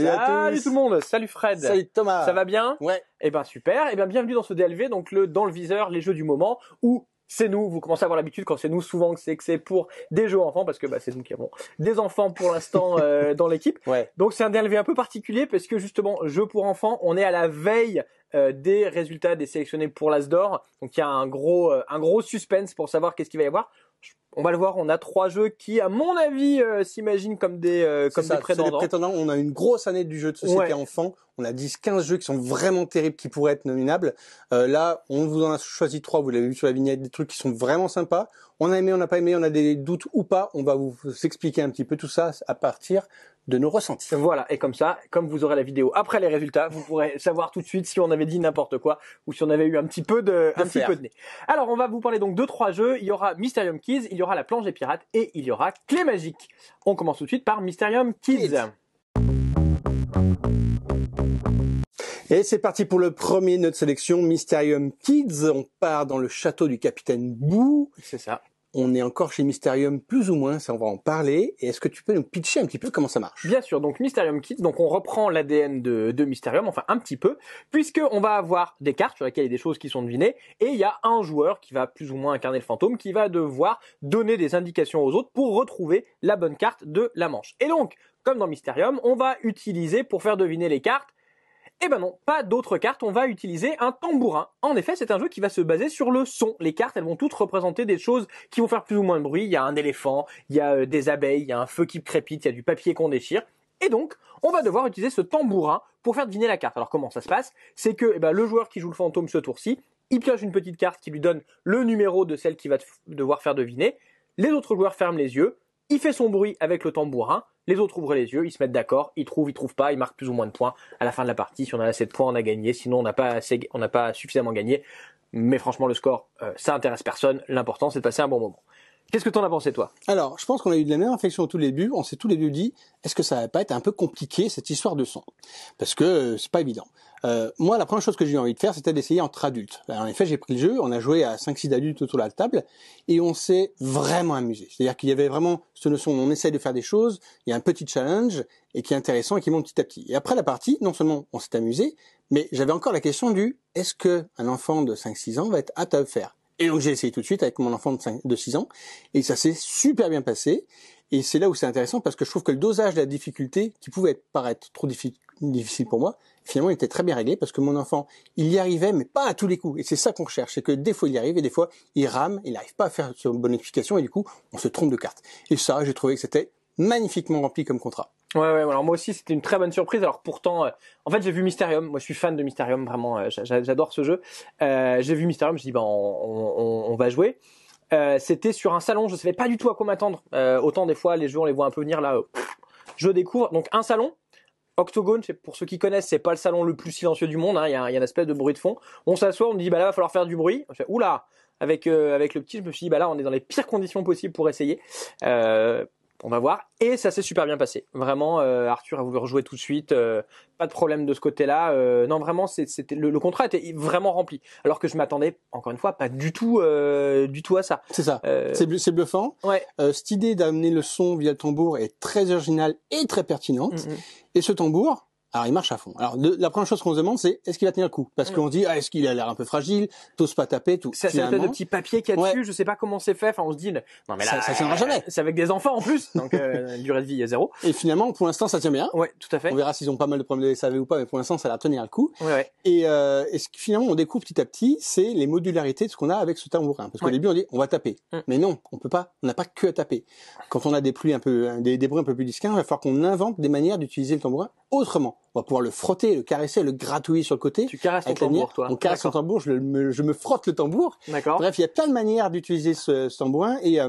Salut, tout le monde. Salut Fred. Salut Thomas. Ça va bien Ouais. Eh ben super. Eh bien bienvenue dans ce DLV, donc le dans le viseur, les jeux du moment où c'est nous. Vous commencez à avoir l'habitude quand c'est nous souvent que c'est que c'est pour des jeux enfants parce que bah, c'est nous qui avons des enfants pour l'instant euh, dans l'équipe. Ouais. Donc c'est un DLV un peu particulier parce que justement jeux pour enfants, on est à la veille euh, des résultats des sélectionnés pour l'Asdor. Donc il y a un gros euh, un gros suspense pour savoir qu'est-ce qu'il va y avoir on va le voir, on a trois jeux qui, à mon avis, euh, s'imaginent comme des euh, comme ça, des prétendants. On a une grosse année du jeu de société enfant. On a 10-15 jeux qui sont vraiment terribles, qui pourraient être nominables. Euh, là, on vous en a choisi trois. Vous l'avez vu sur la vignette, des trucs qui sont vraiment sympas. On a aimé, on n'a pas aimé, on a des doutes ou pas. On va vous expliquer un petit peu tout ça à partir de nos ressentis. Voilà, et comme ça, comme vous aurez la vidéo après les résultats, vous pourrez savoir tout de suite si on avait dit n'importe quoi ou si on avait eu un petit peu de, un petit peu de nez. Alors, on va vous parler donc de trois jeux. Il y aura Mysterium Kids, il y aura la planche des pirates et il y aura Clé magique. On commence tout de suite par Mysterium Kids. Et c'est parti pour le premier de notre sélection, Mysterium Kids. On part dans le château du capitaine Bou. C'est ça. On est encore chez Mysterium plus ou moins, ça on va en parler. Et est-ce que tu peux nous pitcher un petit peu comment ça marche Bien sûr, donc Mysterium Kit, donc on reprend l'ADN de, Mysterium, enfin un petit peu, puisque on va avoir des cartes sur lesquelles il y a des choses qui sont devinées, et il y a un joueur qui va plus ou moins incarner le fantôme, qui va devoir donner des indications aux autres pour retrouver la bonne carte de la manche. Et donc, comme dans Mysterium, on va utiliser pour faire deviner les cartes eh ben non, pas d'autres cartes, on va utiliser un tambourin. En effet, c'est un jeu qui va se baser sur le son. Les cartes, elles vont toutes représenter des choses qui vont faire plus ou moins de bruit. Il y a un éléphant, il y a euh, des abeilles, il y a un feu qui crépite, il y a du papier qu'on déchire. Et donc, on va devoir utiliser ce tambourin pour faire deviner la carte. Alors comment ça se passe C'est que eh ben, le joueur qui joue le fantôme ce tour-ci, il pioche une petite carte qui lui donne le numéro de celle qu'il va devoir faire deviner. Les autres joueurs ferment les yeux, il fait son bruit avec le tambourin, les autres ouvrent les yeux, ils se mettent d'accord, ils trouvent, ils trouvent pas, ils marquent plus ou moins de points. À la fin de la partie, si on a assez de points, on a gagné, sinon on n'a pas assez, on n'a pas suffisamment gagné. Mais franchement, le score, euh, ça intéresse personne. L'important, c'est de passer un bon moment. Qu'est-ce que t'en as pensé toi Alors, je pense qu'on a eu de la même réflexion au tout début. On s'est tous les deux dit, est-ce que ça va pas être un peu compliqué cette histoire de son Parce que euh, c'est pas évident. Euh, moi, la première chose que j'ai eu envie de faire, c'était d'essayer entre adultes. Ben, en effet, j'ai pris le jeu, on a joué à 5-6 adultes autour de la table, et on s'est vraiment amusé. C'est-à-dire qu'il y avait vraiment ce notion on essaye de faire des choses, il y a un petit challenge, et qui est intéressant, et qui monte petit à petit. Et après la partie, non seulement on s'est amusé, mais j'avais encore la question du, est-ce que un enfant de 5-6 ans va être apte à le faire et donc j'ai essayé tout de suite avec mon enfant de, 5, de 6 ans, et ça s'est super bien passé. Et c'est là où c'est intéressant parce que je trouve que le dosage de la difficulté, qui pouvait paraître trop difficile pour moi, finalement était très bien réglé parce que mon enfant, il y arrivait, mais pas à tous les coups. Et c'est ça qu'on cherche, c'est que des fois il y arrive et des fois il rame, il n'arrive pas à faire une bonne explication et du coup on se trompe de carte. Et ça, j'ai trouvé que c'était magnifiquement rempli comme contrat. Ouais, ouais, alors moi aussi c'était une très bonne surprise. Alors pourtant, euh, en fait j'ai vu Mysterium. Moi je suis fan de Mysterium, vraiment, euh, j'adore ce jeu. Euh, j'ai vu Mysterium, je dis ben bah, on, on, on va jouer. c'était sur un salon, je savais pas du tout à quoi m'attendre. autant des fois les jeux on les voit un peu venir là, je découvre. Donc un salon, Octogone, pour ceux qui connaissent, c'est pas le salon le plus silencieux du monde. Hein. Il y, a, y a un espèce de bruit de fond. On s'assoit, on me dit bah là va falloir faire du bruit. On fait « oula, avec avec le petit, je me suis dit bah là on est dans les pires conditions possibles pour essayer on va voir. Et ça s'est super bien passé. Vraiment, euh, Arthur a voulu rejouer tout de suite. Euh, pas de problème de ce côté-là. Euh, non, vraiment, c'était le, contrat était vraiment rempli. Alors que je m'attendais, encore une fois, pas du tout, du tout à ça. C'est ça. c'est bluffant. Ouais. cette idée d'amener le son via le tambour est très originale et très pertinente. Mm-hmm. Et ce tambour, alors il marche à fond. Alors la première chose qu'on se demande c'est est-ce qu'il va tenir le coup Parce mm. qu'on dit ah, est-ce qu'il a l'air un peu fragile, t'oses pas taper, tout. Ça c'est un de petit papier qu'il a dessus, Je je sais pas comment c'est fait. Enfin on se dit non mais là ça, tiendra jamais. Euh, c'est avec des enfants en plus, donc euh, durée de vie à zéro. Et finalement pour l'instant ça tient bien. Ouais tout à fait. On verra s'ils ont pas mal de problèmes de SAV ou pas, mais pour l'instant ça a tenir le coup. Ouais, Et, euh, ce que finalement on découvre petit à petit c'est les modularités de ce qu'on a avec ce tambourin. Parce qu'au début on dit on va taper, mm. mais non on peut pas, on n'a pas que à taper. Quand on a des pluies un peu, euh, des, des un peu plus il va falloir qu'on invente des manières d'utiliser le tambourin autrement on va pouvoir le frotter, le caresser, le gratouiller sur le côté. Tu caresses ton tambour, toi. On caresse son tambour, je, me, frotte le tambour. D'accord. Bref, il y a plein de manières d'utiliser ce, ce tambourin et euh,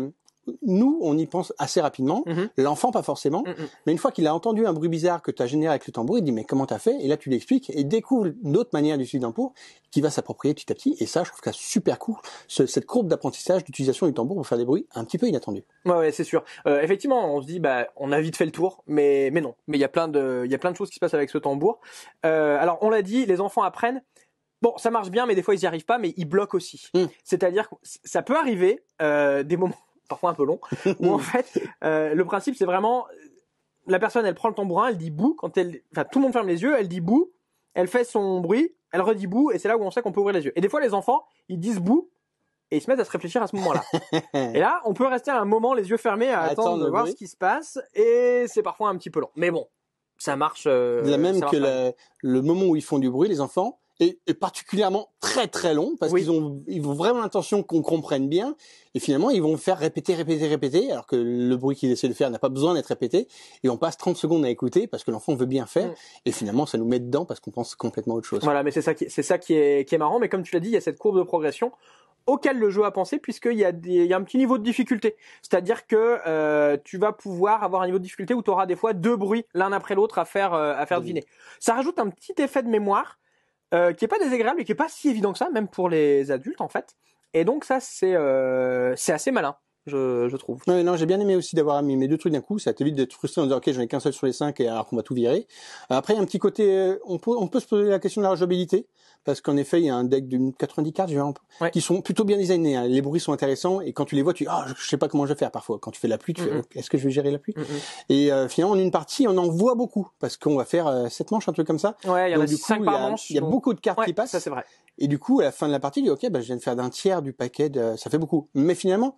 nous, on y pense assez rapidement, mhm. l'enfant pas forcément, mhm. mais une fois qu'il a entendu un bruit bizarre que tu as généré avec le tambour, il dit mais comment t'as fait Et là tu l'expliques et découvre une autre manière d'utiliser le tambour qui va s'approprier petit à petit. Et ça, je trouve ça super cool, cette courbe d'apprentissage d'utilisation du tambour pour faire des bruits un petit peu inattendus. Ouais, c'est sûr. Euh, effectivement, on se dit bah on a vite fait le tour, mais non, mais il y a plein de choses qui se passent avec ce tambour. Euh, alors on l'a dit, les enfants apprennent. Bon, ça marche bien, mais des fois ils n'y arrivent pas, mais ils bloquent aussi. Hmm. C'est-à-dire, ça peut arriver euh, des moments parfois un peu long, où en fait, euh, le principe c'est vraiment la personne, elle prend le tambourin, elle dit bou quand elle, enfin tout le monde ferme les yeux, elle dit bou elle fait son bruit, elle redit bou et c'est là où on sait qu'on peut ouvrir les yeux. Et des fois, les enfants, ils disent bou et ils se mettent à se réfléchir à ce moment-là. et là, on peut rester un moment les yeux fermés à attendre de voir ce qui se passe et c'est parfois un petit peu long. Mais bon, ça marche. Euh, la même que le moment où ils font du bruit, les enfants, et particulièrement très très long parce qu'ils ont ils ont vraiment l'intention qu'on comprenne bien et finalement ils vont faire répéter répéter répéter alors que le bruit qu'ils essaient de faire n'a pas besoin d'être répété et on passe 30 secondes à écouter parce que l'enfant veut bien faire mm. et finalement ça nous met dedans parce qu'on pense complètement autre chose. Voilà, mais c'est ça qui c'est ça qui est qui est marrant mais comme tu l'as dit, il y a cette courbe de progression auquel le jeu a pensé puisqu'il y, a des, il y a un petit niveau de difficulté. C'est-à-dire que euh, tu vas pouvoir avoir un niveau de difficulté où tu auras des fois deux bruits l'un après l'autre à faire euh, à faire deviner. Ça rajoute un petit effet de mémoire euh, qui est pas désagréable et qui est pas si évident que ça, même pour les adultes en fait. Et donc ça c'est euh, c'est assez malin je, je trouve. Non, non j'ai bien aimé aussi d'avoir mis mes deux trucs d'un coup. Ça t'évite d'être frustré en disant ok, j'en ai qu'un seul sur les cinq et alors qu'on va tout virer. Euh, après, un petit côté, euh, on peut, on peut se poser la question de la jouabilité parce qu'en effet, il y a un deck d'une 90 cartes, qui sont plutôt bien designés. Hein. Les bruits sont intéressants et quand tu les vois, tu ah, oh, je sais pas comment je vais faire parfois. Quand tu fais la pluie, tu est-ce que je vais gérer la pluie Et euh, finalement, en une partie, on en voit beaucoup parce qu'on va faire sept manches, un truc comme ça. Ouais, il y en a cinq par Il y a beaucoup de cartes qui passent. c'est Et du coup, à la fin de la partie, tu dis ok, bah, je viens de faire d'un tiers du paquet. Ça fait beaucoup. Mais finalement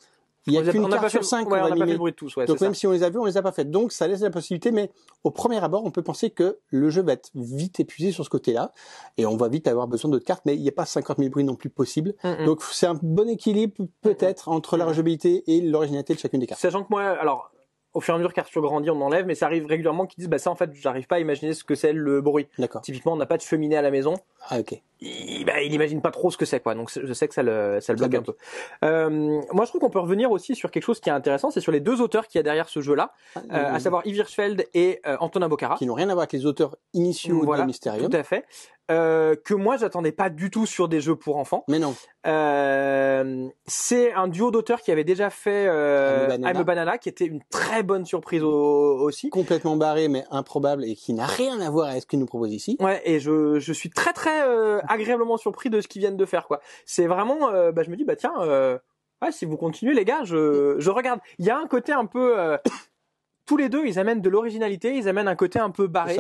il y a qu'une carte sur cinq qu'on on de tous. Donc même si on les a vus, on les a pas faites. Donc ça laisse la possibilité, mais au premier abord, on peut penser que le jeu va être vite épuisé sur ce côté-là, et on va vite avoir besoin d'autres cartes, mais il n'y a pas 50 000 bruits non plus possible. Mm, mm. Donc c'est un bon équilibre mm, peut-être entre la rejouabilité et l'originalité de chacune des cartes. Sachant que moi, alors au fur et à mesure qu'Arthur grandit, on enlève, mais ça arrive régulièrement qu'ils disent, bah ça en fait, j'arrive pas à imaginer ce que c'est le bruit. D'accord. Typiquement, on n'a pas de cheminée à la maison. Ah ok il, n'imagine bah, il imagine pas trop ce que c'est quoi. Donc je sais que ça le, ça le bloque un peu. Euh, moi je trouve qu'on peut revenir aussi sur quelque chose qui est intéressant, c'est sur les deux auteurs qui y a derrière ce jeu-là, ah, euh, à savoir Yves Hirschfeld et euh, Antonin Bocara, qui n'ont rien à voir avec les auteurs initiaux voilà, de Mysterium. Tout à fait. Euh, que moi j'attendais pas du tout sur des jeux pour enfants. Mais non. c'est un duo d'auteurs qui avait déjà fait euh, I'm, Banana. qui était une très bonne surprise aussi. Complètement barré mais improbable et qui n'a rien à voir avec ce qu'il nous propose ici. Ouais et je, je suis très très agréablement surpris de ce qu'ils viennent de faire quoi. C'est vraiment euh, bah, je me dis bah tiens euh, si vous continuez les gars, je regarde. Il y a un côté un peu euh, tous les deux, ils amènent de l'originalité, ils amènent un côté un peu barré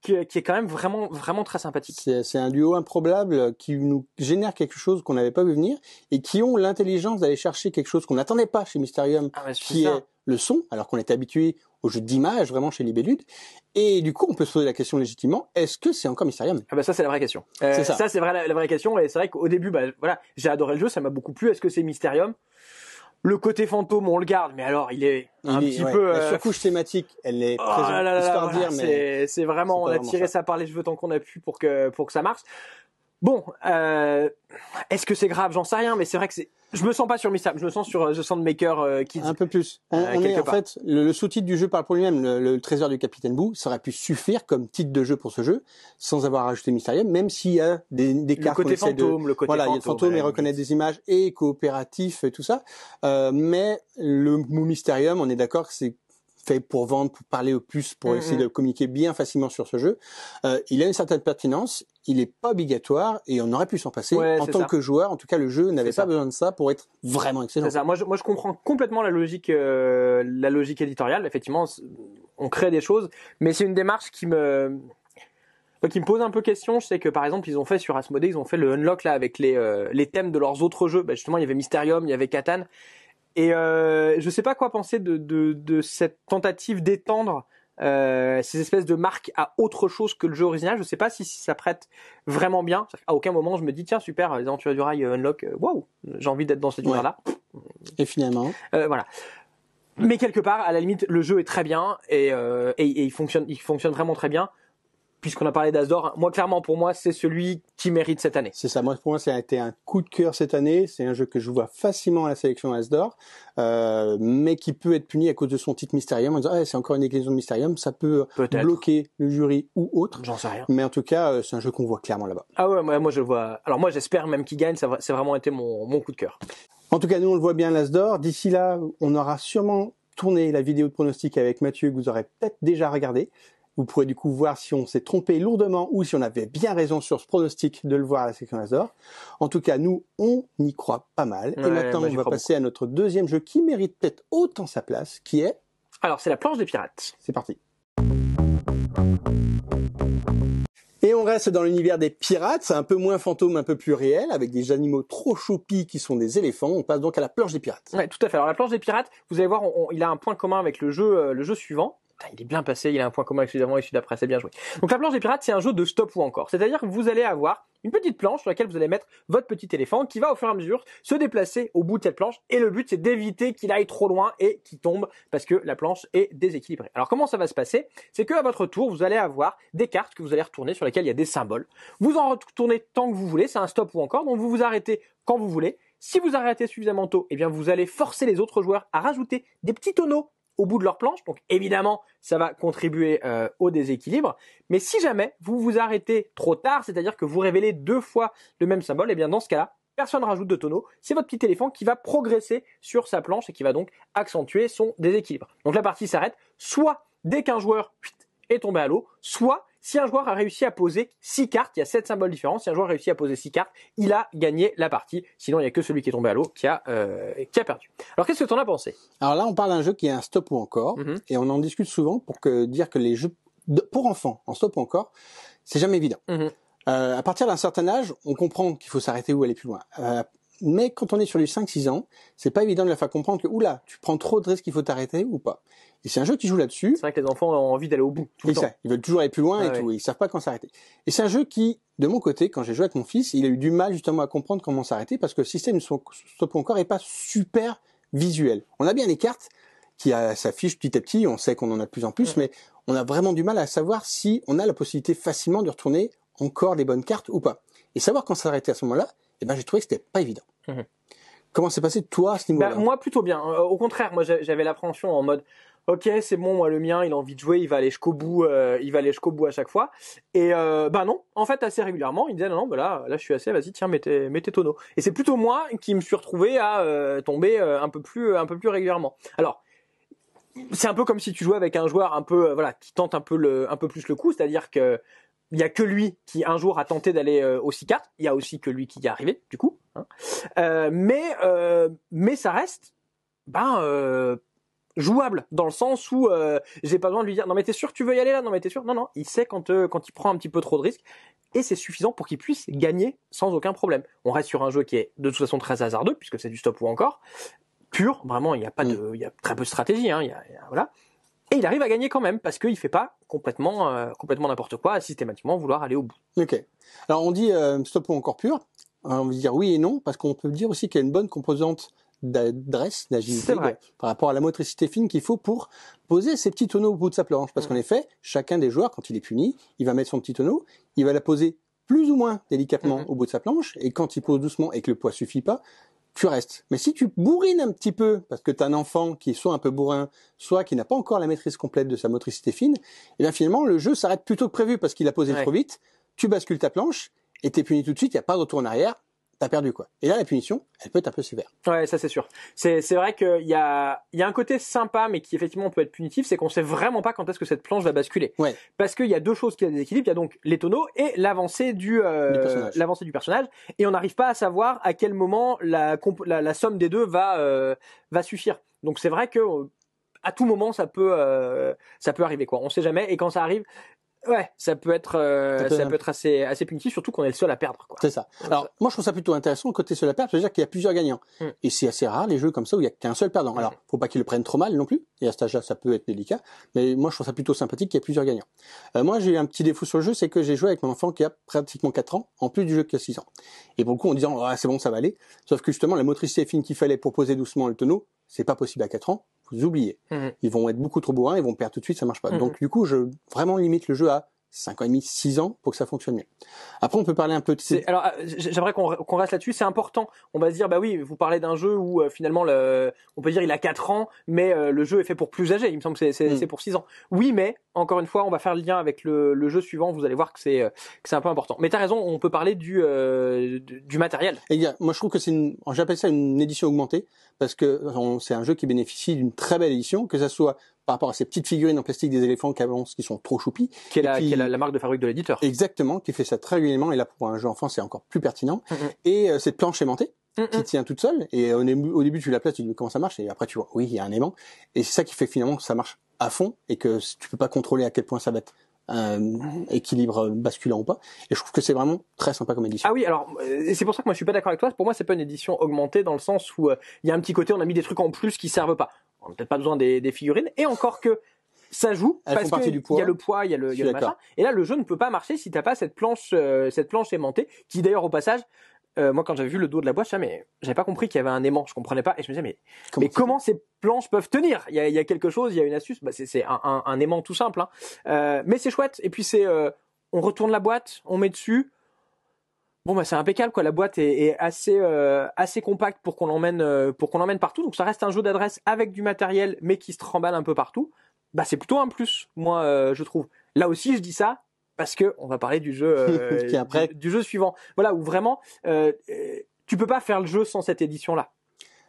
qui, est quand même vraiment vraiment très sympathique. C'est un duo improbable qui nous génère quelque chose qu'on n'avait pas vu venir et qui ont l'intelligence d'aller chercher quelque chose qu'on n'attendait pas chez Mysterium ah, qui le son, alors qu'on est habitué au jeu d'image vraiment chez Libellude. Et du coup, on peut se poser la question légitimement est-ce que c'est encore Mysterium ah bah ça c'est la vraie question. Euh, ça, c'est vrai la, vraie question. Et c'est vrai qu'au début, bah, voilà, j'ai adoré le jeu, ça m'a beaucoup plu. Est-ce que c'est Mysterium le côté fantôme, on le garde, mais alors il est un petit peu. La euh, couche thématique, elle est présente. Oh mais c'est vraiment on a tiré ça. ça par les cheveux tant qu'on a pu pour que pour que ça marche. Bon, euh, est-ce que c'est grave J'en sais rien, mais c'est vrai que c'est. Je me sens pas sur Mysterium, je me sens sur euh, The Sandmaker qui euh, Kids. Un peu plus. Euh, en fait, le, sous-titre du jeu parle pour lui-même, le, trésor du Capitaine Boo, ça aurait pu suffire comme titre de jeu pour ce jeu, sans avoir ajouté Mysterium, même s'il y a des, des cartes... Côté fantôme, le côté voilà, fantôme, il y fantôme et reconnaître des images, et coopératif, et tout ça. mais le mot Mysterium, on est d'accord que c'est fait pour vendre, pour parler au puces, pour mm, essayer mm. de communiquer bien facilement sur ce jeu. Euh, il a une certaine pertinence, il n'est pas obligatoire et on aurait pu s'en passer. en tant que joueur, en tout cas, le jeu n'avait pas besoin de ça pour être vraiment excellent. Moi, je, comprends complètement la logique, euh, la logique éditoriale. Effectivement, on crée des choses, mais c'est une démarche qui me qui me pose un peu question, je sais que par exemple ils ont fait sur Asmodee, ils ont fait le unlock là avec les, euh, les thèmes de leurs autres jeux. Bah, justement, il y avait Mysterium, il y avait Catan, et euh, je ne sais pas quoi penser de, de, de cette tentative d'étendre euh, ces espèces de marques à autre chose que le jeu original. Je ne sais pas si, ça prête vraiment bien. À aucun moment je me dis tiens super les aventures du rail euh, unlock, euh, waouh j'ai envie d'être dans cette univers là. Et finalement. Euh, voilà. Mais quelque part à la limite le jeu est très bien et, euh, et il fonctionne il fonctionne vraiment très bien puisqu'on a parlé d'Asdor, moi clairement pour moi c'est celui qui mérite cette année. C'est ça, moi pour moi ça a été un coup de cœur cette année, c'est un jeu que je vois facilement à la sélection Asdor, euh, mais qui peut être puni à cause de son titre Mysterium, ah, c'est encore une église de Mysterium, ça peut bloquer le jury ou autre. J'en sais rien. Mais en tout cas euh, c'est un jeu qu'on voit clairement là-bas. Ah ouais, moi, je vois. Alors moi j'espère même qu'il gagne, ça c'est vraiment été mon, coup de cœur. En tout cas nous on le voit bien l'Asdor, d'ici là on aura sûrement tourné la vidéo de pronostic avec Mathieu que vous aurez peut-être déjà regardé vous pourrez du coup voir si on s'est trompé lourdement ou si on avait bien raison sur ce pronostic de le voir à la section Azor. En tout cas, nous, on y croit pas mal. et maintenant, bah, on va passer à notre deuxième jeu qui mérite peut-être autant sa place, qui est... Alors, c'est la planche des pirates. C'est parti. Et on reste dans l'univers des pirates, un peu moins fantôme, un peu plus réel, avec des animaux trop choupis qui sont des éléphants. On passe donc à la planche des pirates. Ouais, tout à fait. Alors la planche des pirates, vous allez voir, il a un point commun avec le jeu, euh, le jeu suivant, il est bien passé, il a un point commun avec celui et celui d'après, c'est bien joué. Donc la planche des pirates, c'est un jeu de stop ou encore. C'est-à-dire que vous allez avoir une petite planche sur laquelle vous allez mettre votre petit éléphant qui va au fur et à mesure se déplacer au bout de cette planche et le but c'est d'éviter qu'il aille trop loin et qu'il tombe parce que la planche est déséquilibrée. Alors comment ça va se passer C'est que à votre tour, vous allez avoir des cartes que vous allez retourner sur lesquelles il y a des symboles. Vous en retournez tant que vous voulez, c'est un stop ou encore, donc vous vous arrêtez quand vous voulez. Si vous arrêtez suffisamment tôt, eh bien vous allez forcer les autres joueurs à rajouter des petits tonneaux au bout de leur planche. Donc évidemment, ça va contribuer euh, au déséquilibre. Mais si jamais vous vous arrêtez trop tard, c'est-à-dire que vous révélez deux fois le même symbole, et eh bien dans ce cas-là, personne rajoute de tonneau, c'est votre petit éléphant qui va progresser sur sa planche et qui va donc accentuer son déséquilibre. Donc la partie s'arrête soit dès qu'un joueur est tombé à l'eau, soit si un joueur a réussi à poser six cartes, il y a sept symboles différents. Si un joueur a réussi à poser six cartes, il a gagné la partie. Sinon, il n'y a que celui qui est tombé à l'eau qui, a, euh, qui a perdu. Alors, qu'est-ce que tu en as pensé Alors là, on parle d'un jeu qui est un stop ou encore. Mhm. Et on en discute souvent pour que, dire que les jeux pour enfants en stop ou encore, c'est jamais évident. Mhm. Euh, à partir d'un certain âge, on comprend qu'il faut s'arrêter ou aller plus loin. Euh, mais quand on est sur les 5-6 ans, c'est pas évident de la faire comprendre que, oula, tu prends trop de risques, il faut t'arrêter ou pas. Et c'est un jeu qui joue là-dessus. C'est vrai que les enfants ont envie d'aller au bout. Tout ils veulent toujours aller plus loin et ah tout. ils savent pas quand s'arrêter. Et c'est un jeu qui, de mon côté, quand j'ai joué avec mon fils, il a eu du mal justement à comprendre comment s'arrêter parce que le système stop encore est pas super visuel. On a bien les cartes qui s'affichent petit à petit. On sait qu'on en a de plus en plus, mais on a vraiment du mal à savoir si on a la possibilité facilement de retourner encore les bonnes cartes ou pas. Et savoir quand s'arrêter à ce moment-là, et eh ben, j'ai trouvé que c'était pas évident. Mhm. Comment s'est passé toi à ce niveau-là bah, Moi plutôt bien. Euh, au contraire, moi j'avais l'appréhension en mode ok c'est bon moi le mien il a envie de jouer il va aller jusqu'au bout euh, il va aller jusqu'au bout à chaque fois et ben non en fait assez régulièrement il disait non non bah, là là je suis assez vas-y tiens mets tes, tonneaux et c'est plutôt moi qui me suis retrouvé à tomber un peu plus un peu plus régulièrement alors c'est un peu comme si tu jouais avec un joueur un peu voilà qui tente un peu le un peu plus le coup c'est-à-dire que il y a que lui qui un jour a tenté d'aller euh, au c Il y a aussi que lui qui y est arrivé, du coup. Hein. Euh, mais euh, mais ça reste, ben jouable dans le sens où j'ai pas besoin de lui dire non mais t'es sûr que tu veux y aller là non mais t'es sûr non non il sait quand quand il prend un petit peu trop de risques et c'est suffisant pour qu'il puisse gagner sans aucun problème on reste sur un jeu qui est de toute façon très hasardeux puisque c'est du stop ou encore pur vraiment il n'y a pas de mm. il y a très peu de stratégie hein, voilà et il arrive à gagner quand même parce qu'il ne fait pas complètement euh, complètement n'importe quoi systématiquement vouloir aller au bout. Ok. Alors on dit euh, stop ou encore pur. Hein, on veut dire oui et non parce qu'on peut dire aussi qu'il y a une bonne composante d'adresse, d'agilité par rapport à la motricité fine qu'il faut pour poser ses petits tonneaux au bout de sa planche. Parce mm. qu'en effet, chacun des joueurs, quand il est puni, il va mettre son petit tonneau, il va la poser plus ou moins délicatement mm-hmm. au bout de sa planche, et quand il pose doucement et que le poids suffit pas, tu restes. Mais si tu bourrines un petit peu, parce que tu as un enfant qui est soit un peu bourrin, soit qui n'a pas encore la maîtrise complète de sa motricité fine, et eh bien finalement le jeu s'arrête plutôt que prévu parce qu'il a posé trop vite, tu bascules ta planche, et t'es puni tout de suite, il n'y a pas de retour en arrière, t'as perdu quoi. Et là, la punition, elle peut être un peu sévère. Ouais, ça c'est sûr. C'est c'est vrai qu'il y a il y a un côté sympa, mais qui effectivement peut être punitif, c'est qu'on sait vraiment pas quand est-ce que cette planche va basculer. Ouais. Parce qu'il y a deux choses qui des équilibres. il y a donc les tonneaux et l'avancée du, euh, l'avancée du personnage, et on n'arrive pas à savoir à quel moment la la, somme des deux va euh, va suffire. Donc c'est vrai que euh, à tout moment ça peut ça peut arriver quoi on sait jamais et quand ça arrive ouais, ça peut être euh, ça, peut, assez assez punitif, surtout qu'on est le seul à perdre. C'est ça. Alors moi je trouve ça plutôt intéressant le côté seul à perdre, c'est-à-dire qu'il y a plusieurs gagnants. Mm. Et c'est assez rare les jeux comme ça où il y a qu'un seul perdant. Mm. Alors faut pas qu'il le prennent trop mal non plus. Et à cet âge-là ça peut être délicat, mais moi je trouve ça plutôt sympathique qu'il y ait plusieurs gagnants. Euh, moi j'ai un petit défaut sur le jeu, c'est que j'ai joué avec mon enfant qui a pratiquement 4 ans, en plus du jeu qui a 6 ans. Et beaucoup en disant ah, c'est bon ça va aller, sauf que justement la motricité fine qu'il fallait pour poser doucement le tonneau, c'est pas possible à 4 ans vous oubliez. Mmh. Ils vont être beaucoup trop bourrins, ils vont perdre tout de suite, ça marche pas. Mmh. Donc du coup, je vraiment limite le jeu à 5 ans et demi, 6 ans pour que ça fonctionne mieux. Après, on peut parler un peu de... Ces... Alors, euh, j'aimerais qu'on reste là-dessus, c'est important. On va se dire, bah oui, vous parlez d'un jeu où euh, finalement, on peut dire il a 4 ans, mais euh, le jeu est fait pour plus âgés, il me semble que c'est hmm. pour 6 ans. Oui, mais, encore une fois, on va faire le lien avec le, jeu suivant, vous allez voir que c'est un peu important. Mais tu as raison, on peut parler du, du matériel. Et moi, je trouve que c'est J'appelle ça une édition augmentée, parce que c'est un jeu qui bénéficie d'une très belle édition, que ça soit par rapport à ces petites figurines en plastique des éléphants qui avancent, qui sont trop choupies. Qui est, la, qui la, marque de fabrique de l'éditeur. Exactement, qui fait ça très régulièrement, et là pour un jeu enfant c'est encore plus pertinent. Mm, mm. Et euh, cette planche aimantée, mm, qui tient toute seule. Et au début, tu la places, tu dis comment ça marche, et après tu vois, oui, il y a un aimant. Et c'est ça qui fait finalement que ça marche à fond et que tu peux pas contrôler à quel point ça va être euh, équilibre euh, basculant ou pas. Et je trouve que c'est vraiment très sympa comme édition. Ah oui, alors c'est pour ça que moi je suis pas d'accord avec toi. Pour moi, c'est pas une édition augmentée dans le sens où il y a un petit côté, on a mis des trucs en plus qui servent pas on n'a peut-être pas besoin des, figurines. Et encore que ça joue parce qu'il y a le poids, il y a le, y machin. Et là, le jeu ne peut pas marcher si t'as pas cette planche, euh, cette planche aimantée, qui d'ailleurs au passage, euh, moi quand j'avais vu le dos de la boîte, je mais j'avais pas compris qu'il y avait un aimant, je comprenais pas, et je me disais mais comment, mais comment ces planches peuvent tenir Il y a, quelque chose, il y a une astuce, bah, c'est un, aimant tout simple, hein. euh, mais c'est chouette. Et puis c'est, on retourne la boîte, on met dessus, Bon bah c'est impeccable quoi. La boîte est, assez euh, assez compacte pour qu'on l'emmène euh, pour qu'on l'emmène partout. Donc ça reste un jeu d'adresse avec du matériel mais qui se tremballe un peu partout. Bah c'est plutôt un plus moi euh, je trouve. Là aussi je dis ça parce que on va parler du jeu du, jeu suivant. Voilà où vraiment tu peux pas faire le jeu sans cette édition là.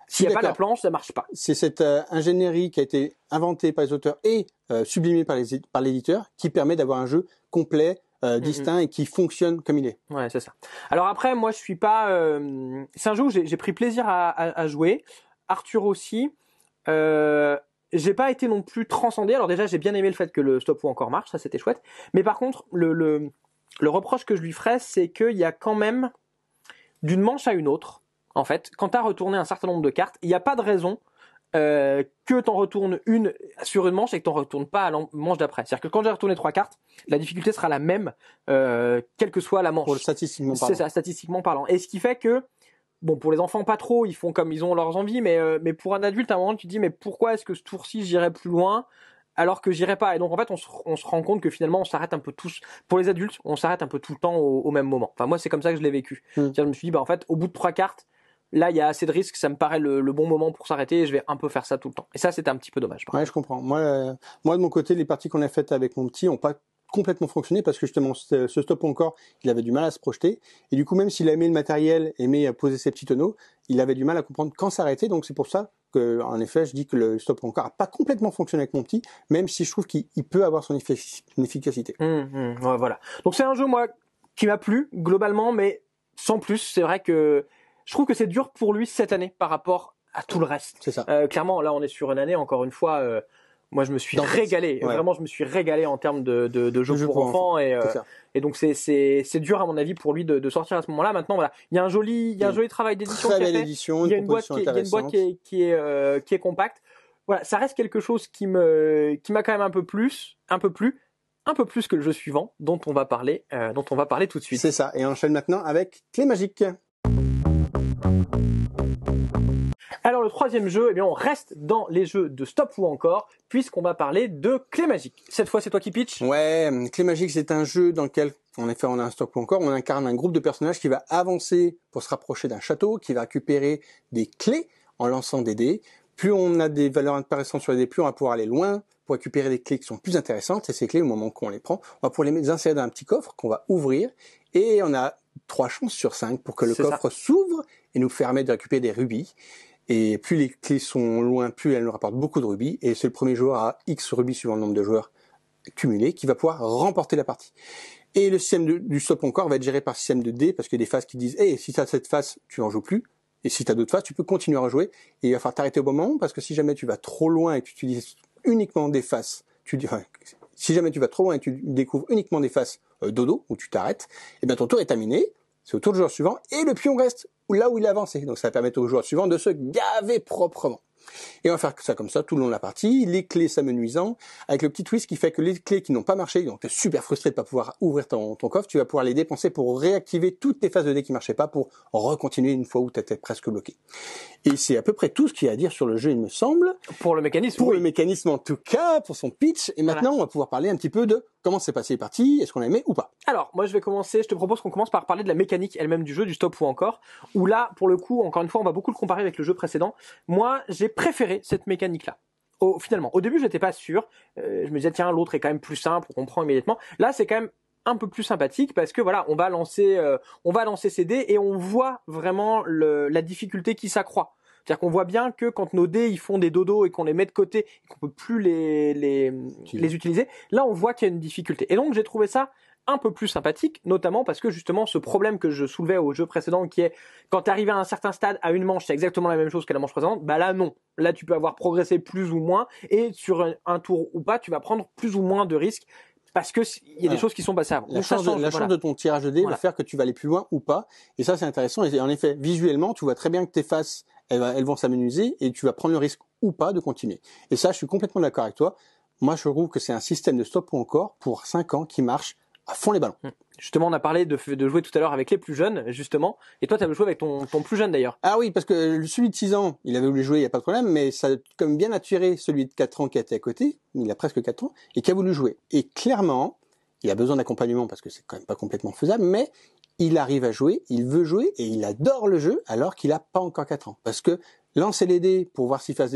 S'il n'y a pas la planche, ça marche pas. C'est cette ingénierie qui a été inventée par les auteurs et sublimée par l'éditeur par qui permet d'avoir un jeu complet, euh, mmh, mmh. distinct et qui fonctionne comme il est. Ouais, c'est ça. Alors après, moi, je suis pas. Euh... C'est un jeu où j'ai pris plaisir à, jouer. Arthur aussi. Euh, j'ai pas été non plus transcendé. Alors déjà, j'ai bien aimé le fait que le stop ou encore marche, ça c'était chouette. Mais par contre, le, le, le reproche que je lui ferais, c'est qu'il y a quand même d'une manche à une autre. En fait, quand t'as retourné un certain nombre de cartes, il n'y a pas de raison euh, que t'en retournes une sur une manche et que t'en retournes pas à la manche d'après. C'est-à-dire que quand j'ai retourné trois cartes, la difficulté sera la même, euh, quelle que soit la manche. statistiquement parlant. C'est statistiquement parlant. Et ce qui fait que, bon, pour les enfants pas trop, ils font comme ils ont leurs envies, mais, euh, mais pour un adulte, à un moment, tu te dis, mais pourquoi est-ce que ce tour-ci, j'irai plus loin alors que j'irai pas. Et donc en fait, on se, rend compte que finalement, on s'arrête un peu tous. Pour les adultes, on s'arrête un peu tout le temps au, même moment. Enfin, moi, c'est comme ça que je l'ai vécu. Mmh. Je me suis dit, bah en fait, au bout de trois cartes, là il y a assez de risques, ça me paraît le, bon moment pour s'arrêter je vais un peu faire ça tout le temps. Et ça c'était un petit peu dommage. Ouais, je comprends. Moi, euh, moi de mon côté, les parties qu'on a faites avec mon petit n'ont pas complètement fonctionné parce que justement ce stop encore, il avait du mal à se projeter et du coup même s'il aimait le matériel, aimait euh, poser ses petits tonneaux, il avait du mal à comprendre quand s'arrêter. Donc c'est pour ça que en effet je dis que le stop encore a pas complètement fonctionné avec mon petit, même si je trouve qu'il peut avoir son efficacité. Mmh, mmh. voilà. Donc c'est un jeu moi qui m'a plu globalement, mais sans plus. C'est vrai que je trouve que c'est dur pour lui cette année par rapport à tout le reste. C'est ça. Euh, clairement, là, on est sur une année, encore une fois, euh, moi, je me suis régalé. Vraiment, je me suis régalé en termes de, jeux pour, enfants. Et, euh, et donc, c'est, c'est, dur, à mon avis, pour lui de, sortir à ce moment-là. Maintenant, voilà. Il y a un joli, il y un joli travail d'édition. Très a une boîte qui est, il y a une boîte qui est, compacte. Voilà. Ça reste quelque chose qui me, qui m'a quand même un peu plus, un peu plus un peu plus que le jeu suivant dont on va parler, dont on va parler tout de suite. C'est ça. Et on enchaîne maintenant avec Clé Magique. Alors le troisième jeu, eh bien on reste dans les jeux de stop ou encore, puisqu'on va parler de Clé Magique. Cette fois c'est toi qui pitch Ouais, Clé Magique c'est un jeu dans lequel en effet, on a un stop ou encore, on incarne un groupe de personnages qui va avancer pour se rapprocher d'un château, qui va récupérer des clés en lançant des dés. Plus on a des valeurs intéressantes sur les dés, plus on va pouvoir aller loin, pour récupérer des clés qui sont plus intéressantes. Et ces clés, au moment qu'on les prend, on va pouvoir les insérer dans un petit coffre qu'on va ouvrir. Et on a trois chances sur cinq pour que le coffre s'ouvre et nous permet de récupérer des rubis. Et plus les clés sont loin, plus elles nous rapportent beaucoup de rubis. Et c'est le premier joueur à X rubis suivant le nombre de joueurs cumulés qui va pouvoir remporter la partie. Et le système du stop encore va être géré par système de D parce qu'il y a des phases qui disent, hey, si tu cette phase, tu n'en joues plus. Et si tu as d'autres phases, tu peux continuer à jouer. Et il va falloir t'arrêter au bon moment parce que si jamais tu vas trop loin et que tu utilises uniquement des faces, tu dis, si jamais tu vas trop loin et tu découvres uniquement des faces euh, dodo, où tu t'arrêtes, et eh bien ton tour est terminé, c'est au tour du joueur suivant, et le pion reste là où il a avancé. Donc ça va permettre au joueur suivant de se gaver proprement. Et on va faire ça comme ça tout le long de la partie, les clés s'amenuisant, avec le petit twist qui fait que les clés qui n'ont pas marché, donc es super frustré de pas pouvoir ouvrir ton, coffre, tu vas pouvoir les dépenser pour réactiver toutes les phases de dés qui marchaient pas, pour recontinuer une fois où tu étais presque bloqué. Et c'est à peu près tout ce qu'il y a à dire sur le jeu, il me semble. Pour le mécanisme. Pour le mécanisme en tout cas, pour son pitch. Et maintenant, on va pouvoir parler un petit peu de comment s'est passé les parties, est-ce qu'on a aimé ou pas Alors, moi je vais commencer, je te propose qu'on commence par parler de la mécanique elle-même du jeu, du stop ou encore, où là, pour le coup, encore une fois, on va beaucoup le comparer avec le jeu précédent. Moi, j'ai préféré cette mécanique-là. Au, finalement, au début, j'étais pas sûr. Euh, je me disais, tiens, l'autre est quand même plus simple, on comprend immédiatement. Là, c'est quand même un peu plus sympathique parce que voilà, on va lancer, euh, on va lancer ses dés et on voit vraiment la difficulté qui s'accroît. C'est-à-dire qu'on voit bien que quand nos dés ils font des dodos et qu'on les met de côté et qu'on peut plus les les, utiliser, là on voit qu'il y a une difficulté. Et donc j'ai trouvé ça un peu plus sympathique, notamment parce que justement ce problème que je soulevais au jeu précédent qui est quand tu arrives à un certain stade à une manche, c'est exactement la même chose que la manche précédente, bah là non. Là tu peux avoir progressé plus ou moins et sur un, tour ou pas, tu vas prendre plus ou moins de risques parce que il y a des choses qui sont passées La, chance, de, ton tirage de dés va faire que tu vas aller plus loin ou pas. Et ça, c'est intéressant. Et en effet, visuellement, tu vois très bien que tes faces elles, vont s'amenuiser et tu vas prendre le risque ou pas de continuer. Et ça, je suis complètement d'accord avec toi. Moi, je trouve que c'est un système de stop ou encore pour 5 ans qui marche à fond les ballons. Hum. Justement, on a parlé de, jouer tout à l'heure avec les plus jeunes, justement. Et toi, tu as joué avec ton, plus jeune d'ailleurs. Ah oui, parce que celui de 6 ans, il avait voulu jouer, il n'y a pas de problème, mais ça a comme bien attiré celui de 4 ans qui était à côté, il a presque 4 ans, et qui a voulu jouer. Et clairement, il a besoin d'accompagnement parce que c'est quand même pas complètement faisable, mais il arrive à jouer, il veut jouer et il adore le jeu alors qu'il n'a pas encore 4 ans. Parce que lancer les dés pour voir si ça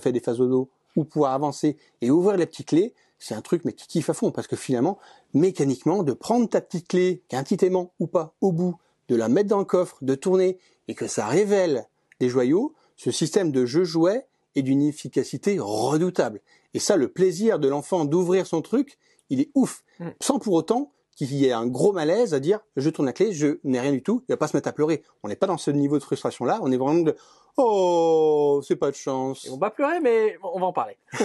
fait des phases au dos ou pouvoir avancer et ouvrir les petites clés, c'est un truc mais qui kiffe à fond parce que finalement, mécaniquement, de prendre ta petite clé, qu'un petit aimant ou pas, au bout, de la mettre dans le coffre, de tourner et que ça révèle des joyaux, ce système de jeu jouet est d'une efficacité redoutable. Et ça, le plaisir de l'enfant d'ouvrir son truc, il est ouf. Mm. Sans pour autant qu'il y ait un gros malaise à dire je tourne la clé, je n'ai rien du tout, il va pas se mettre à pleurer. On n'est pas dans ce niveau de frustration là, on est vraiment de oh c'est pas de chance. on va pleurer mais on va en parler.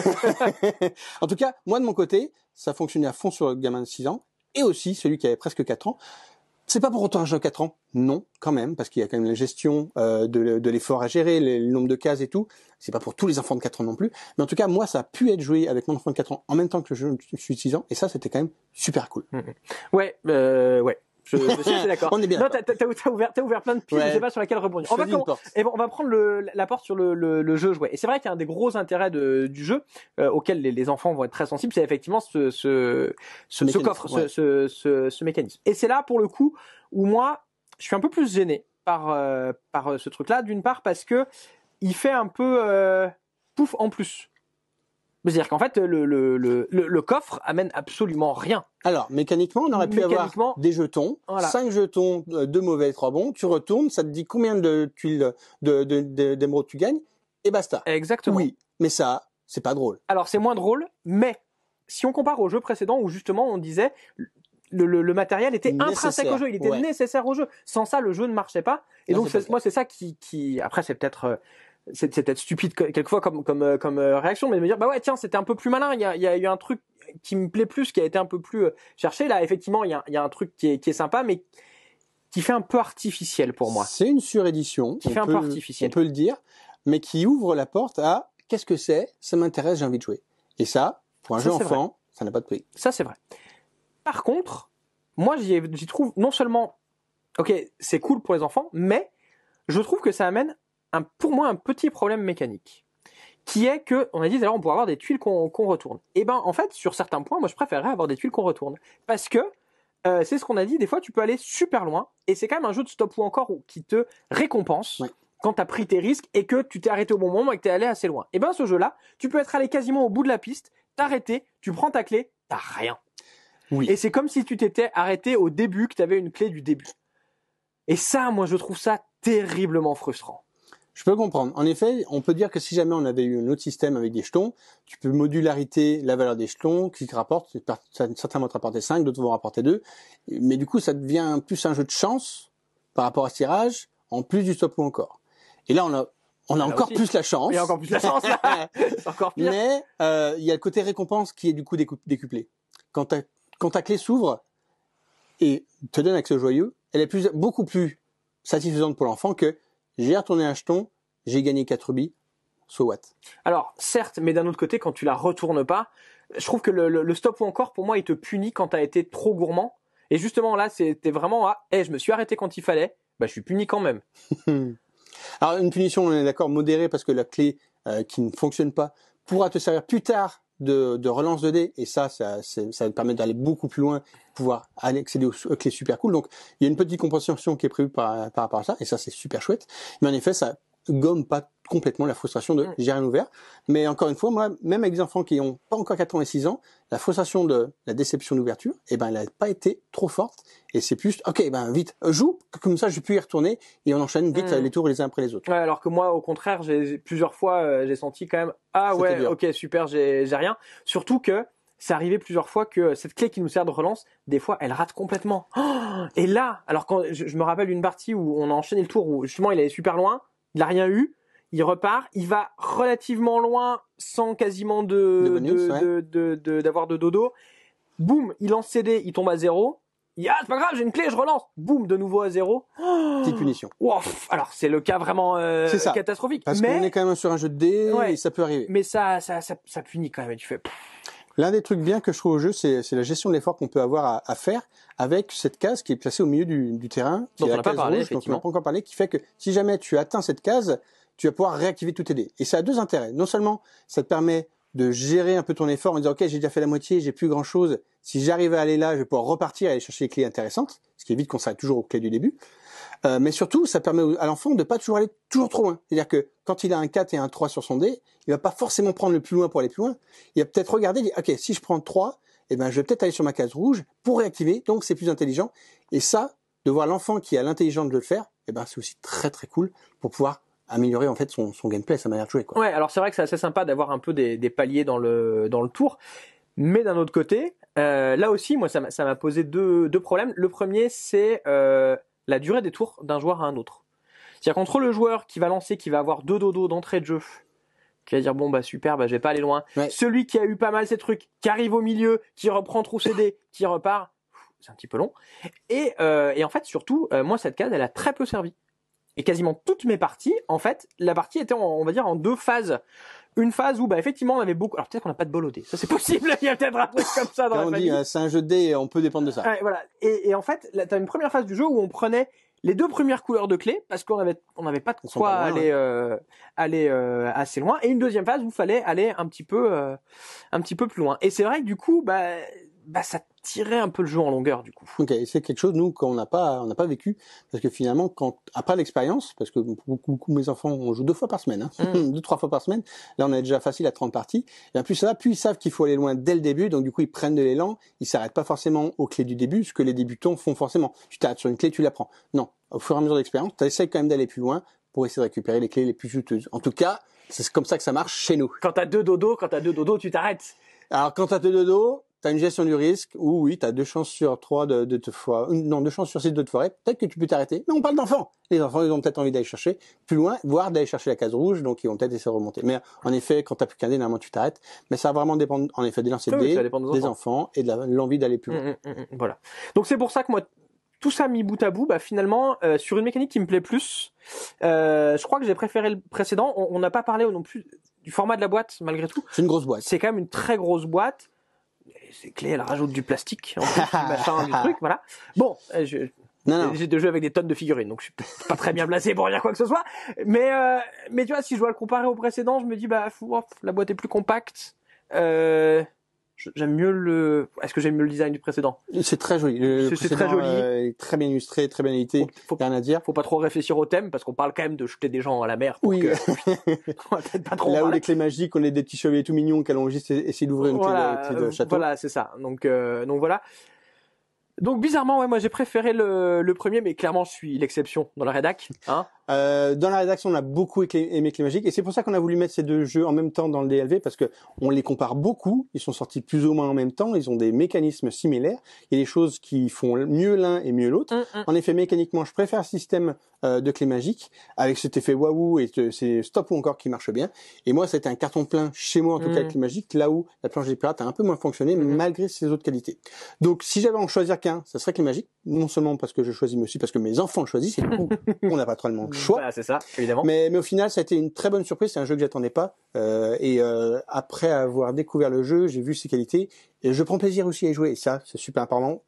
en tout cas, moi de mon côté, ça fonctionnait à fond sur le gamin de 6 ans et aussi celui qui avait presque 4 ans. C'est pas pour autant un jeu de 4 ans, non, quand même, parce qu'il y a quand même la gestion euh, de, l'effort à gérer, le, nombre de cases et tout. C'est pas pour tous les enfants de 4 ans non plus, mais en tout cas, moi, ça a pu être joué avec mon enfant de 4 ans en même temps que je suis 6 ans, et ça, c'était quand même super cool. Mmh, mmh. Ouais, euh, ouais, je, je suis d'accord. on est bien. Non, t'as, ouvert, t'as ouvert plein de pistes, je sais pas sur laquelle rebondir. On va, et eh ben, on va prendre le, la porte sur le, le, jeu joué. Et c'est vrai qu'un des gros intérêts du jeu euh, auquel les, les, enfants vont être très sensibles, c'est effectivement ce, ce, ce, coffre, ce, ce, ce, mécanisme. Et c'est là pour le coup où moi, je suis un peu plus gêné par, euh, par euh, ce truc-là. D'une part parce que il fait un peu pouf en plus. C'est-à-dire qu'en fait, le, le, le, le, coffre amène absolument rien. Alors, mécaniquement, on aurait pu avoir des jetons, Cinq jetons, euh, deux mauvais, trois bons, tu retournes, ça te dit combien de tuiles de, tu gagnes, et basta. Exactement. Oui, mais ça, c'est pas drôle. Alors, c'est moins drôle, mais si on compare au jeu précédent où justement on disait le, le, matériel était intrinsèque au jeu, il était nécessaire au jeu. Sans ça, le jeu ne marchait pas. Et donc, moi, c'est ça qui, qui... après, c'est peut-être euh, c'est peut-être stupide quelquefois comme comme euh, comme euh, réaction, mais de me dire bah ouais tiens c'était un peu plus malin, il y a, eu un truc qui me plaît plus, qui a été un peu plus euh, cherché là effectivement il y a, un truc qui est, sympa, mais qui fait un peu artificiel pour moi. C'est une surédition. Qui fait un peu artificiel. On peut le dire, mais qui ouvre la porte à qu'est-ce que c'est, ça m'intéresse, j'ai envie de jouer. Et ça, pour un jeu enfant, ça n'a pas de prix. Ça c'est vrai. Par contre, moi j'y trouve non seulement ok c'est cool pour les enfants, mais je trouve que ça amène pour moi un petit problème mécanique qui est que on a dit alors on pourrait avoir des tuiles qu'on retourne. Et eh ben en fait sur certains points moi je préférerais avoir des tuiles qu'on retourne parce que euh, c'est ce qu'on a dit des fois tu peux aller super loin et c'est quand même un jeu de stop ou encore qui te récompense quand tu as pris tes risques et que tu t'es arrêté au bon moment et que tu es allé assez loin. Et eh ben ce jeu là tu peux être allé quasiment au bout de la piste, t'arrêter, tu prends ta clé, t'as rien. Et c'est comme si tu t'étais arrêté au début que tu avais une clé du début. Et ça moi je trouve ça terriblement frustrant. Je peux comprendre. En effet, on peut dire que si jamais on avait eu un autre système avec des jetons, tu peux modularité la valeur des jetons, qui te rapportent. certains vont te rapporter 5, d'autres vont rapporter 2. Mais du coup, ça devient plus un jeu de chance par rapport à ce tirage, en plus du stop ou encore. Et là, on a, on a encore plus la chance. Il y a encore plus la chance, encore Mais, euh, il y a le côté récompense qui est du coup décuplé. Quand ta, clé s'ouvre et te donne accès au joyeux, elle est beaucoup plus satisfaisante pour l'enfant que j'ai retourné un jeton, j'ai gagné 4 rubis, so what Alors certes, mais d'un autre côté, quand tu la retournes pas, je trouve que le, stop ou encore, pour moi, il te punit quand tu as été trop gourmand. Et justement là, c'était vraiment ah, je me suis arrêté quand il fallait, bah je suis puni quand même. Alors une punition, on est d'accord, modérée parce que la clé euh, qui ne fonctionne pas pourra te servir plus tard de, relance de dés, et ça, ça, ça permet d'aller beaucoup plus loin, pouvoir aller accéder aux, clés super cool. Donc il y a une petite compensation qui est prévue par, par rapport à ça et ça c'est super chouette. Mais en effet, ça gomme pas complètement la frustration de j'ai mm. rien ouvert. Mais encore une fois, moi, même avec des enfants qui ont pas encore 4 ans et 6 ans, la frustration de la déception d'ouverture, eh ben, elle n'a pas été trop forte. Et c'est plus, ok, ben, vite, joue, comme ça, je peux y retourner et on enchaîne vite mm. euh, les tours les uns après les autres. alors que moi, au contraire, j'ai plusieurs fois, euh, j'ai senti quand même, ah ouais, ok, super, j'ai rien. Surtout que, c'est arrivé plusieurs fois que euh, cette clé qui nous sert de relance, des fois, elle rate complètement. Oh et là, alors quand je, je me rappelle une partie où on a enchaîné le tour où justement il allait super loin, il n'a rien eu. Il repart, il va relativement loin sans quasiment de d'avoir de, de, de, dodo. Boum, il lance CD, il tombe à zéro. Il y ah, c'est pas grave, j'ai une clé, je relance. Boum, de nouveau à zéro. Petite punition. ouf alors, c'est le cas vraiment euh, catastrophique. Parce qu'on est quand même sur un jeu de dés ça peut arriver. Mais ça, ça, ça, ça punit quand même. tu fais. L'un des trucs bien que je trouve au jeu, c'est la gestion de l'effort qu'on peut avoir à, faire avec cette case qui est placée au milieu du, terrain, qui est on n'a pas rouge, on pas encore parlé, qui fait que si jamais tu atteins cette case, tu vas pouvoir réactiver tout tes dés. Et ça a deux intérêts. Non seulement ça te permet de gérer un peu ton effort en disant ok j'ai déjà fait la moitié, j'ai plus grand chose. Si j'arrive à aller là, je vais pouvoir repartir et aller chercher les clés intéressantes, ce qui évite qu'on s'arrête toujours aux clés du début. Euh, mais surtout, ça permet à l'enfant de pas toujours aller toujours trop loin. C'est-à-dire que quand il a un 4 et un 3 sur son dé, il va pas forcément prendre le plus loin pour aller plus loin. Il va peut-être regarder, OK, si je prends 3, eh ben, je vais peut-être aller sur ma case rouge pour réactiver, donc c'est plus intelligent. Et ça, de voir l'enfant qui a l'intelligence de le faire, eh ben, c'est aussi très très cool pour pouvoir améliorer en fait son, son gameplay, sa manière de jouer. Quoi. Ouais, alors c'est vrai que c'est assez sympa d'avoir un peu des, des paliers dans le, dans le tour. Mais d'un autre côté, euh, là aussi, moi, ça m'a posé deux, deux problèmes. Le premier, c'est euh, la durée des tours d'un joueur à un autre. C'est-à-dire qu'entre le joueur qui va lancer, qui va avoir deux dodos d'entrée de jeu, qui va dire bon bah super, bah je vais pas aller loin. Celui qui a eu pas mal ces trucs, qui arrive au milieu, qui reprend trop CD, qui repart, c'est un petit peu long. Et, euh, et en fait surtout, euh, moi cette case elle a très peu servi. Et quasiment toutes mes parties, en fait, la partie était on va dire en deux phases une phase où bah effectivement on avait beaucoup alors peut-être qu'on n'a pas de bol ça c'est possible il y a peut-être un truc comme ça dans Quand on dit euh, c'est un jeu de dés on peut dépendre de ça voilà et, en fait t'as une première phase du jeu où on prenait les deux premières couleurs de clé parce qu'on avait on n'avait pas de quoi aller euh, aller euh, assez loin et une deuxième phase où fallait aller un petit peu un petit peu plus loin et c'est vrai que du coup bah bah, ça tirait un peu le jeu en longueur du coup. c'est quelque chose nous qu'on n'a pas, on n'a pas vécu parce que finalement, quand après l'expérience, parce que beaucoup, de mes enfants on joue deux fois par semaine, hein. mm. deux trois fois par semaine. Là, on est déjà facile à 30 parties. Et en plus ça va, plus ils savent qu'il faut aller loin dès le début, donc du coup ils prennent de l'élan, ils s'arrêtent pas forcément aux clés du début, ce que les débutants font forcément. Tu t'arrêtes sur une clé, tu la prends. Non, au fur et à mesure d'expérience, tu essaies quand même d'aller plus loin pour essayer de récupérer les clés les plus juteuses. En tout cas, c'est comme ça que ça marche chez nous. Quand t'as deux dodos, quand t'as deux dodos, tu t'arrêtes. Alors quand t'as deux dodos, tu une gestion du risque ou oui, tu as deux chances sur trois de, te foirer, euh, non, deux chances sur six de te foirer, peut-être que tu peux t'arrêter. Mais on parle d'enfants. Les enfants, ils ont peut-être envie d'aller chercher plus loin, voire d'aller chercher la case rouge, donc ils vont peut-être essayer de remonter. Mais en effet, quand t'as plus qu'un dé, normalement, tu t'arrêtes. Mais ça va vraiment dépendre, en effet, des lancers de ah dés, des, enfants. et de l'envie d'aller plus mmh, loin. Mmh, mmh, voilà. Donc c'est pour ça que moi, tout ça mis bout à bout, bah finalement, euh, sur une mécanique qui me plaît plus, euh, je crois que j'ai préféré le précédent. On n'a pas parlé non plus du format de la boîte, malgré tout. C'est une grosse boîte. C'est quand même une très grosse boîte c'est clé, elle rajoute du plastique, en machin, du truc, voilà. Bon, euh, J'ai de jeux avec des tonnes de figurines, donc je suis pas très bien placé pour dire quoi que ce soit. Mais euh, mais tu vois, si je dois le comparer au précédent, je me dis bah oh, la boîte est plus compacte. Euh, j'aime mieux le. Est-ce que j'aime mieux le design du précédent C'est très joli. c'est très joli, euh, très bien illustré, très bien édité. faut, rien à dire. Faut pas trop réfléchir au thème parce qu'on parle quand même de jeter des gens à la mer. oui. pas trop. Là où les clés magiques, on est des petits chevaliers tout mignons qui juste juste essayer d'ouvrir une de, euh, euh, château. Voilà, c'est ça. Donc donc voilà. Donc bizarrement, ouais, moi j'ai préféré le, le, premier, mais clairement je suis l'exception dans la rédac. Hein euh, dans la rédaction, on a beaucoup aimé Clé Magique et c'est pour ça qu'on a voulu mettre ces deux jeux en même temps dans le DLV parce que on les compare beaucoup. Ils sont sortis plus ou moins en même temps. Ils ont des mécanismes similaires. Il y a des choses qui font mieux l'un et mieux l'autre. Mm, mm. En effet, mécaniquement, je préfère le système euh, de Clé Magique avec cet effet waouh et ces stop ou encore qui marche bien. Et moi, été un carton plein chez moi en tout cas mm. Clé Magique, là où la planche des pirates a un peu moins fonctionné malgré ses autres qualités. Donc, si j'avais en choisir qu'un, ça serait Clé Magique non seulement parce que je choisis, mais aussi parce que mes enfants le choisissent, et du on n'a pas trop le bah, choix. c'est ça, évidemment. Mais, mais au final, ça a été une très bonne surprise, c'est un jeu que j'attendais pas, euh, et euh, après avoir découvert le jeu, j'ai vu ses qualités et je prends plaisir aussi à y jouer. Et ça, c'est super important,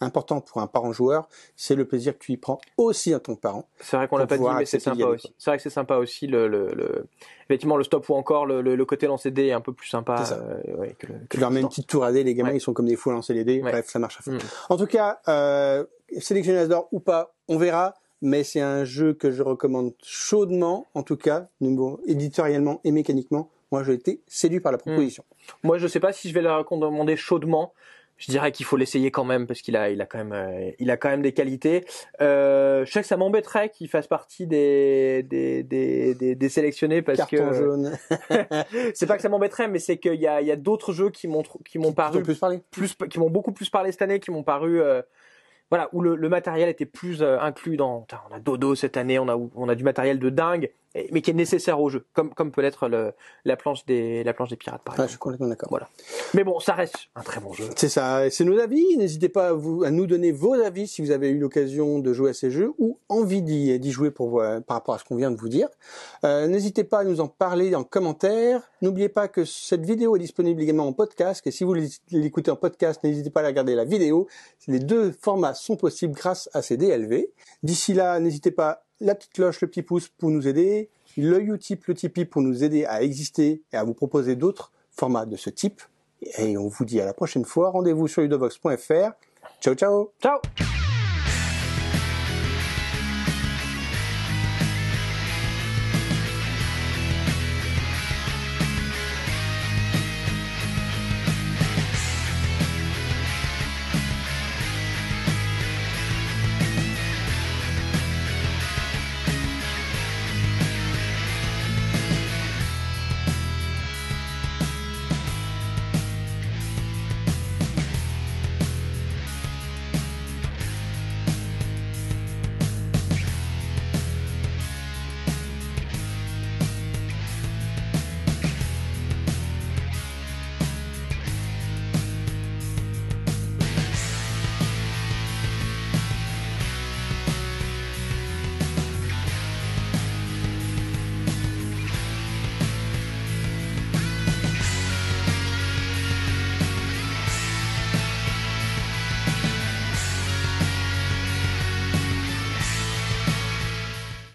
important pour un parent joueur. C'est le plaisir que tu y prends aussi à ton parent. C'est vrai qu'on l'a pas dit, mais c'est sympa aussi. C'est vrai que c'est sympa aussi le, le, le, effectivement le stop ou encore le, le côté lancer des est un peu plus sympa. Ça. Euh, que tu leur mets une petite tour à dés, les gamins ils sont comme des fous à lancer les dés. Bref, ça marche à fond. Mm. En tout cas, euh, sélectionné d'or ou pas, on verra mais c'est un jeu que je recommande chaudement, en tout cas, éditorialement et mécaniquement. Moi, j'ai été séduit par la hmm. proposition. Moi, je ne sais pas si je vais le recommander chaudement. Je dirais qu'il faut l'essayer quand même parce qu'il a, il a quand même, euh, il a quand même des qualités. Euh, je sais que ça m'embêterait qu'il fasse partie des des, des, des, sélectionnés parce Carton que c'est pas que ça m'embêterait, mais c'est qu'il y a, il y a d'autres jeux qui m'ont qui m'ont paru plus, plus qui m'ont beaucoup plus parlé cette année, qui m'ont paru euh, voilà, où le, matériel était plus euh, inclus dans. On a Dodo cette année, on a on a du matériel de dingue mais qui est nécessaire au jeu, comme comme peut l'être la planche des la planche des pirates par exemple. je suis complètement d'accord. Voilà. Mais bon, ça reste un très bon jeu. C'est ça, c'est nos avis. N'hésitez pas à vous à nous donner vos avis si vous avez eu l'occasion de jouer à ces jeux ou envie d'y d'y jouer pour par rapport à ce qu'on vient de vous dire. Euh, n'hésitez pas à nous en parler en commentaire. N'oubliez pas que cette vidéo est disponible également en podcast et si vous l'écoutez en podcast, n'hésitez pas à regarder la vidéo. Les deux formats sont possibles grâce à ces DLV. D'ici là, n'hésitez pas la petite cloche, le petit pouce pour nous aider, le Utip, le Tipeee pour nous aider à exister et à vous proposer d'autres formats de ce type. Et on vous dit à la prochaine fois. Rendez-vous sur Udovox.fr Ciao, ciao. Ciao.